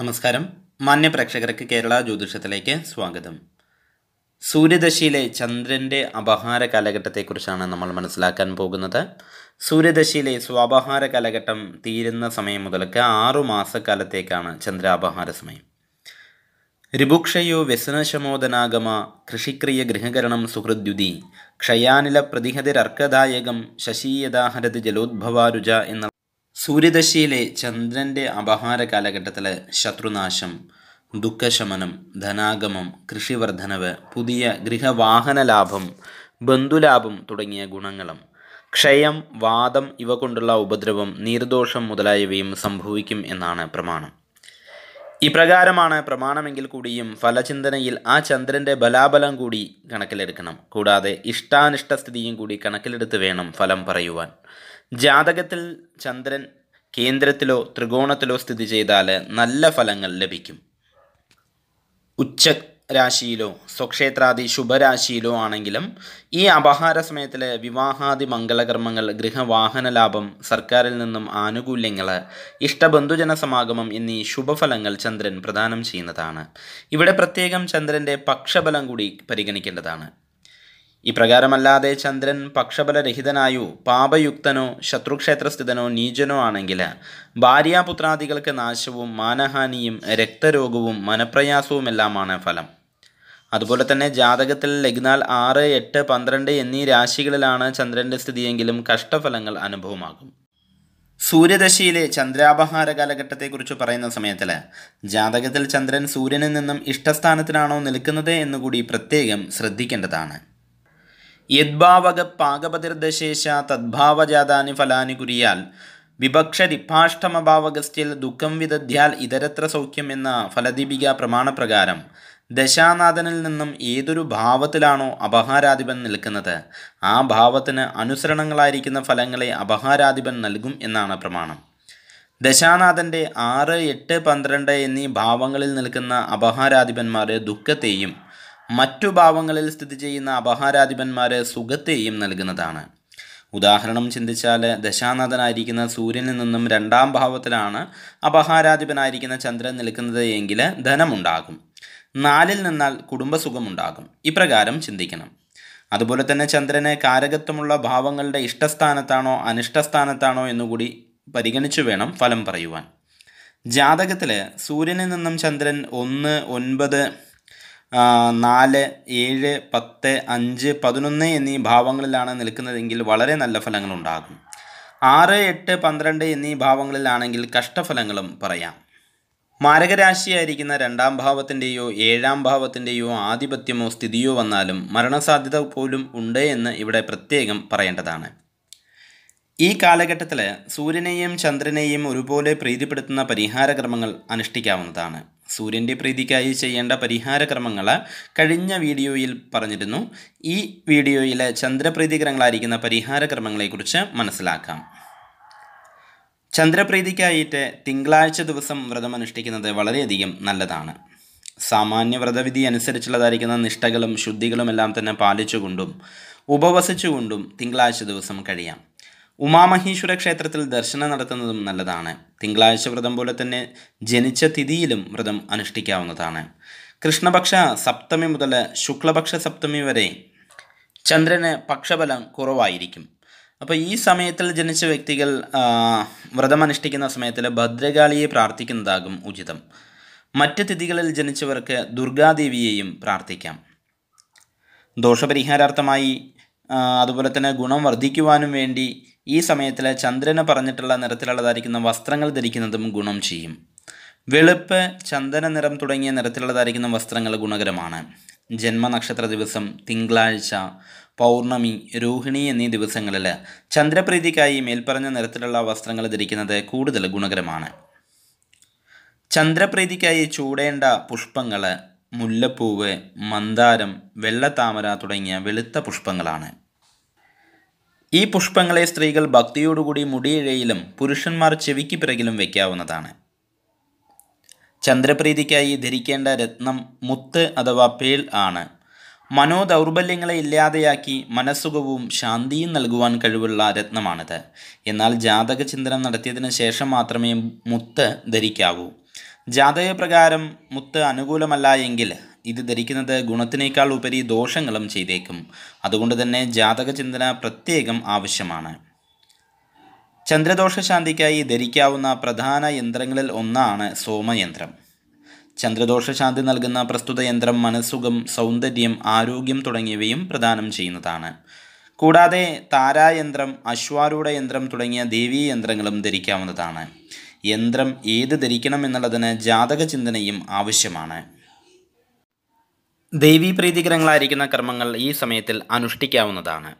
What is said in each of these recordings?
നമസ്കാരം മാന്യ കേരള ജ്യോതിഷത്തിലേക്ക് സ്വാഗതം സൂര്യദശയിലെ ചന്ദ്രൻ്റെ അപഹാര കാലഘട്ടത്തെക്കുറിച്ചാണ് നമ്മൾ മനസ്സിലാക്കാൻ പോകുന്നത് സൂര്യദശയിലെ സ്വാപഹാര കാലഘട്ടം തീരുന്ന സമയം മുതലൊക്കെ ആറു മാസക്കാലത്തേക്കാണ് ചന്ദ്രാപഹാര സമയം രിപുക്ഷയോ വ്യസനശമോദനാഗമ കൃഷിക്രിയ ഗൃഹകരണം സുഹൃദ്യുതി ക്ഷയാനില പ്രതിഹതിരർക്കദായകം ശശീയതാഹരത് ജലോദ്ഭവാരുജ എന്ന സൂര്യദശയിലെ ചന്ദ്രൻ്റെ അപഹാര കാലഘട്ടത്തിലെ ശത്രുനാശം ദുഃഖശമനം ധനാഗമം കൃഷിവർദ്ധനവ് പുതിയ ഗൃഹവാഹന ലാഭം ബന്ധുലാഭം തുടങ്ങിയ ഗുണങ്ങളും ക്ഷയം വാദം ഇവ കൊണ്ടുള്ള ഉപദ്രവം നീർദോഷം മുതലായവയും സംഭവിക്കും എന്നാണ് പ്രമാണം ഇപ്രകാരമാണ് പ്രമാണമെങ്കിൽ കൂടിയും ഫലചിന്തനയിൽ ആ ചന്ദ്രൻ്റെ ബലാബലം കൂടി കണക്കിലെടുക്കണം കൂടാതെ ഇഷ്ടാനിഷ്ട സ്ഥിതിയും കൂടി കണക്കിലെടുത്ത് വേണം ഫലം പറയുവാൻ ജാതകത്തിൽ ചന്ദ്രൻ കേന്ദ്രത്തിലോ ത്രികോണത്തിലോ സ്ഥിതി ചെയ്താൽ നല്ല ഫലങ്ങൾ ലഭിക്കും ഉച്ച രാശിയിലോ സ്വക്ഷേത്രാദി ശുഭരാശിയിലോ ആണെങ്കിലും ഈ അപഹാര സമയത്തിലെ വിവാഹാദി മംഗളകർമ്മങ്ങൾ ഗൃഹവാഹന ലാഭം സർക്കാരിൽ നിന്നും ആനുകൂല്യങ്ങൾ ഇഷ്ടബന്ധുജന സമാഗമം എന്നീ ശുഭഫലങ്ങൾ ചന്ദ്രൻ പ്രദാനം ചെയ്യുന്നതാണ് ഇവിടെ പ്രത്യേകം ചന്ദ്രൻ്റെ പക്ഷബലം കൂടി പരിഗണിക്കേണ്ടതാണ് ഇപ്രകാരമല്ലാതെ ചന്ദ്രൻ പക്ഷബലരഹിതനായോ പാപയുക്തനോ ശത്രുക്ഷേത്രസ്ഥിതനോ നീചനോ ആണെങ്കിൽ ഭാര്യാപുത്രാദികൾക്ക് നാശവും മാനഹാനിയും രക്തരോഗവും മനപ്രയാസവുമെല്ലാമാണ് ഫലം അതുപോലെ തന്നെ ജാതകത്തിൽ ലഗ്നാൽ ആറ് എട്ട് പന്ത്രണ്ട് എന്നീ രാശികളിലാണ് ചന്ദ്രൻ്റെ സ്ഥിതിയെങ്കിലും കഷ്ടഫലങ്ങൾ അനുഭവമാകും സൂര്യദശയിലെ ചന്ദ്രാപഹാര കാലഘട്ടത്തെക്കുറിച്ച് പറയുന്ന സമയത്തിൽ ജാതകത്തിൽ ചന്ദ്രൻ സൂര്യനിൽ നിന്നും ഇഷ്ടസ്ഥാനത്തിനാണോ നിൽക്കുന്നത് എന്നുകൂടി പ്രത്യേകം ശ്രദ്ധിക്കേണ്ടതാണ് യദ്ഭാവക പാകപതിർദശേഷ തദ്ഭാവജാതാനി ഫലാനി കുരിയാൽ വിഭക്ഷരിപ്പാഷ്ടമഭാവഗസ്റ്റിൽ ദുഃഖം വിദധ്യാൽ ഇതരത്ര സൗഖ്യം എന്ന ഫലദീപിക പ്രമാണപ്രകാരം ദശാനാഥനിൽ നിന്നും ഏതൊരു ഭാവത്തിലാണോ അപഹാരാധിപൻ നിൽക്കുന്നത് ആ ഭാവത്തിന് അനുസരണങ്ങളായിരിക്കുന്ന ഫലങ്ങളെ അപഹാരാധിപൻ നൽകും എന്നാണ് പ്രമാണം ദശാനാഥൻ്റെ ആറ് എട്ട് പന്ത്രണ്ട് എന്നീ ഭാവങ്ങളിൽ നിൽക്കുന്ന അപഹാരാധിപന്മാർ ദുഃഖത്തെയും മറ്റു ഭാവങ്ങളിൽ സ്ഥിതി ചെയ്യുന്ന അപഹാരാധിപന്മാർ സുഖത്തെയും നൽകുന്നതാണ് ഉദാഹരണം ചിന്തിച്ചാൽ ദശാനാഥനായിരിക്കുന്ന സൂര്യനിൽ നിന്നും രണ്ടാം ഭാവത്തിലാണ് അപഹാരാധിപനായിരിക്കുന്ന ചന്ദ്രൻ നിൽക്കുന്നത് എങ്കിൽ ധനമുണ്ടാകും നാലിൽ നിന്നാൽ കുടുംബസുഖമുണ്ടാകും ഇപ്രകാരം ചിന്തിക്കണം അതുപോലെ തന്നെ ചന്ദ്രനെ കാരകത്വമുള്ള ഭാവങ്ങളുടെ ഇഷ്ടസ്ഥാനത്താണോ അനിഷ്ടസ്ഥാനത്താണോ എന്നുകൂടി പരിഗണിച്ചു വേണം ഫലം പറയുവാൻ ജാതകത്തിൽ സൂര്യനിൽ നിന്നും ചന്ദ്രൻ ഒന്ന് ഒൻപത് നാല് ഏഴ് പത്ത് അഞ്ച് പതിനൊന്ന് എന്നീ ഭാവങ്ങളിലാണ് നിൽക്കുന്നതെങ്കിൽ വളരെ നല്ല ഫലങ്ങൾ ഉണ്ടാകും ആറ് എട്ട് പന്ത്രണ്ട് എന്നീ ഭാവങ്ങളിലാണെങ്കിൽ കഷ്ടഫലങ്ങളും പറയാം മാരകരാശിയായിരിക്കുന്ന രണ്ടാം ഭാവത്തിൻ്റെയോ ഏഴാം ഭാവത്തിൻ്റെയോ ആധിപത്യമോ സ്ഥിതിയോ വന്നാലും മരണസാധ്യത പോലും ഉണ്ട് എന്ന് ഇവിടെ പ്രത്യേകം പറയേണ്ടതാണ് ഈ കാലഘട്ടത്തിൽ സൂര്യനെയും ചന്ദ്രനെയും ഒരുപോലെ പ്രീതിപ്പെടുത്തുന്ന പരിഹാരക്രമങ്ങൾ അനുഷ്ഠിക്കാവുന്നതാണ് സൂര്യൻ്റെ പ്രീതിക്കായി ചെയ്യേണ്ട ക്രമങ്ങൾ കഴിഞ്ഞ വീഡിയോയിൽ പറഞ്ഞിരുന്നു ഈ വീഡിയോയിലെ ചന്ദ്രപ്രീതികരങ്ങളായിരിക്കുന്ന ക്രമങ്ങളെക്കുറിച്ച് മനസ്സിലാക്കാം ചന്ദ്രപ്രീതിക്കായിട്ട് തിങ്കളാഴ്ച ദിവസം വ്രതം അനുഷ്ഠിക്കുന്നത് വളരെയധികം നല്ലതാണ് സാമാന്യ വ്രതവിധി അനുസരിച്ചുള്ളതായിരിക്കുന്ന നിഷ്ഠകളും ശുദ്ധികളും എല്ലാം തന്നെ പാലിച്ചുകൊണ്ടും ഉപവസിച്ചുകൊണ്ടും തിങ്കളാഴ്ച ദിവസം കഴിയാം ഉമാമഹീശ്വര ക്ഷേത്രത്തിൽ ദർശനം നടത്തുന്നതും നല്ലതാണ് തിങ്കളാഴ്ച വ്രതം പോലെ തന്നെ ജനിച്ച തിഥിയിലും വ്രതം അനുഷ്ഠിക്കാവുന്നതാണ് കൃഷ്ണപക്ഷ സപ്തമി മുതൽ ശുക്ലപക്ഷ സപ്തമി വരെ ചന്ദ്രന് പക്ഷബലം കുറവായിരിക്കും അപ്പോൾ ഈ സമയത്തിൽ ജനിച്ച വ്യക്തികൾ വ്രതം അനുഷ്ഠിക്കുന്ന സമയത്തിൽ ഭദ്രകാളിയെ പ്രാർത്ഥിക്കുന്നതാകും ഉചിതം മറ്റ് തിഥികളിൽ ജനിച്ചവർക്ക് ദുർഗാദേവിയെയും പ്രാർത്ഥിക്കാം ദോഷപരിഹാരാർത്ഥമായി അതുപോലെ തന്നെ ഗുണം വർദ്ധിക്കുവാനും വേണ്ടി ഈ സമയത്തിൽ ചന്ദ്രന് പറഞ്ഞിട്ടുള്ള നിറത്തിലുള്ളതായിരിക്കുന്ന വസ്ത്രങ്ങൾ ധരിക്കുന്നതും ഗുണം ചെയ്യും വെളുപ്പ് ചന്ദന നിറം തുടങ്ങിയ നിറത്തിലുള്ളതായിരിക്കുന്ന വസ്ത്രങ്ങൾ ഗുണകരമാണ് ജന്മനക്ഷത്ര ദിവസം തിങ്കളാഴ്ച പൗർണമി രോഹിണി എന്നീ ദിവസങ്ങളിൽ ചന്ദ്രപ്രീതിക്കായി മേൽപ്പറഞ്ഞ നിറത്തിലുള്ള വസ്ത്രങ്ങൾ ധരിക്കുന്നത് കൂടുതൽ ഗുണകരമാണ് ചന്ദ്രപ്രീതിക്കായി ചൂടേണ്ട പുഷ്പങ്ങൾ മുല്ലപ്പൂവ് മന്ദാരം വെള്ളത്താമര തുടങ്ങിയ വെളുത്ത പുഷ്പങ്ങളാണ് ഈ പുഷ്പങ്ങളെ സ്ത്രീകൾ ഭക്തിയോടുകൂടി മുടിയിഴയിലും പുരുഷന്മാർ ചെവിക്ക് പിറകിലും വയ്ക്കാവുന്നതാണ് ചന്ദ്രപ്രീതിക്കായി ധരിക്കേണ്ട രത്നം മുത്ത് അഥവാ പേൾ ആണ് മനോദൗർബല്യങ്ങളെ ഇല്ലാതെയാക്കി മനസ്സുഖവും ശാന്തിയും നൽകുവാൻ കഴിവുള്ള രത്നമാണിത് എന്നാൽ ജാതക ചിന്തനം നടത്തിയതിന് ശേഷം മാത്രമേ മുത്ത് ധരിക്കാവൂ ജാതകപ്രകാരം മുത്ത് അനുകൂലമല്ല എങ്കിൽ ഇത് ധരിക്കുന്നത് ഗുണത്തിനേക്കാൾ ഉപരി ദോഷങ്ങളും ചെയ്തേക്കും അതുകൊണ്ട് തന്നെ ജാതക ചിന്തന പ്രത്യേകം ആവശ്യമാണ് ചന്ദ്രദോഷ ശാന്തിക്കായി ധരിക്കാവുന്ന പ്രധാന യന്ത്രങ്ങളിൽ ഒന്നാണ് സോമയന്ത്രം ചന്ദ്രദോഷ ശാന്തി നൽകുന്ന പ്രസ്തുത യന്ത്രം മനസ്സുഖം സൗന്ദര്യം ആരോഗ്യം തുടങ്ങിയവയും പ്രദാനം ചെയ്യുന്നതാണ് കൂടാതെ താരായന്ത്രം അശ്വാരൂഢ യന്ത്രം തുടങ്ങിയ ദേവീ യന്ത്രങ്ങളും ധരിക്കാവുന്നതാണ് യന്ത്രം ഏത് ധരിക്കണം എന്നുള്ളതിന് ജാതക ചിന്തനയും ആവശ്യമാണ് ദേവീപ്രീതികരങ്ങളായിരിക്കുന്ന കർമ്മങ്ങൾ ഈ സമയത്തിൽ അനുഷ്ഠിക്കാവുന്നതാണ്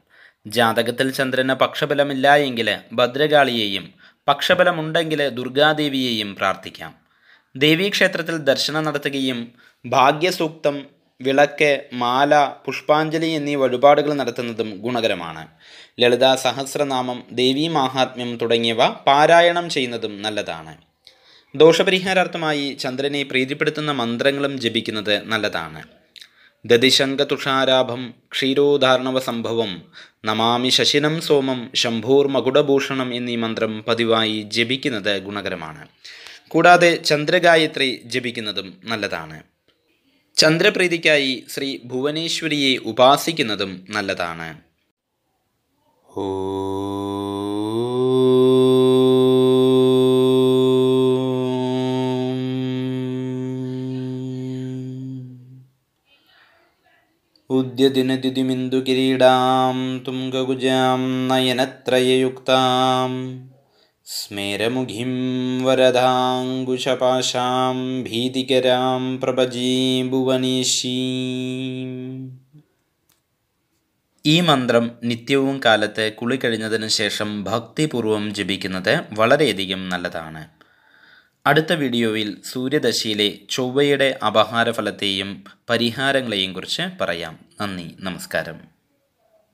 ജാതകത്തിൽ ചന്ദ്രന് പക്ഷബലമില്ല എങ്കിൽ ഭദ്രകാളിയെയും പക്ഷബലമുണ്ടെങ്കിൽ ദുർഗാദേവിയെയും പ്രാർത്ഥിക്കാം ദേവീക്ഷേത്രത്തിൽ ദർശനം നടത്തുകയും ഭാഗ്യസൂക്തം വിളക്ക് മാല പുഷ്പാഞ്ജലി എന്നീ വഴിപാടുകൾ നടത്തുന്നതും ഗുണകരമാണ് ലളിതാ സഹസ്രനാമം ദേവീ മാഹാത്മ്യം തുടങ്ങിയവ പാരായണം ചെയ്യുന്നതും നല്ലതാണ് ദോഷപരിഹാരാർത്ഥമായി ചന്ദ്രനെ പ്രീതിപ്പെടുത്തുന്ന മന്ത്രങ്ങളും ജപിക്കുന്നത് നല്ലതാണ് ദതിശങ്കതുഷാരാഭം ക്ഷീരോധാർണവസംഭവം നമാമി ശശിനം സോമം ശംഭൂർ മകുടഭൂഷണം എന്നീ മന്ത്രം പതിവായി ജപിക്കുന്നത് ഗുണകരമാണ് കൂടാതെ ചന്ദ്രഗായത്രി ജപിക്കുന്നതും നല്ലതാണ് ചന്ദ്രപ്രീതിക്കായി ശ്രീ ഭുവനേശ്വരിയെ ഉപാസിക്കുന്നതും നല്ലതാണ് ഓ ഉദ്യദിനദ്യുതിമിന്ദുകിരീടാം തുംഗകുജാം നയനത്രയയുക്താം സ്മേരമുഖിം വരദാങ്കുശപാശാം ഭീതികരാം പ്രഭജീഭുവനീശീം ഈ മന്ത്രം നിത്യവും കാലത്ത് കുളി കഴിഞ്ഞതിന് ശേഷം ഭക്തിപൂർവം ജപിക്കുന്നത് വളരെയധികം നല്ലതാണ് അടുത്ത വീഡിയോയിൽ സൂര്യദശയിലെ ചൊവ്വയുടെ അപഹാരഫലത്തെയും പരിഹാരങ്ങളെയും കുറിച്ച് പറയാം നന്ദി നമസ്കാരം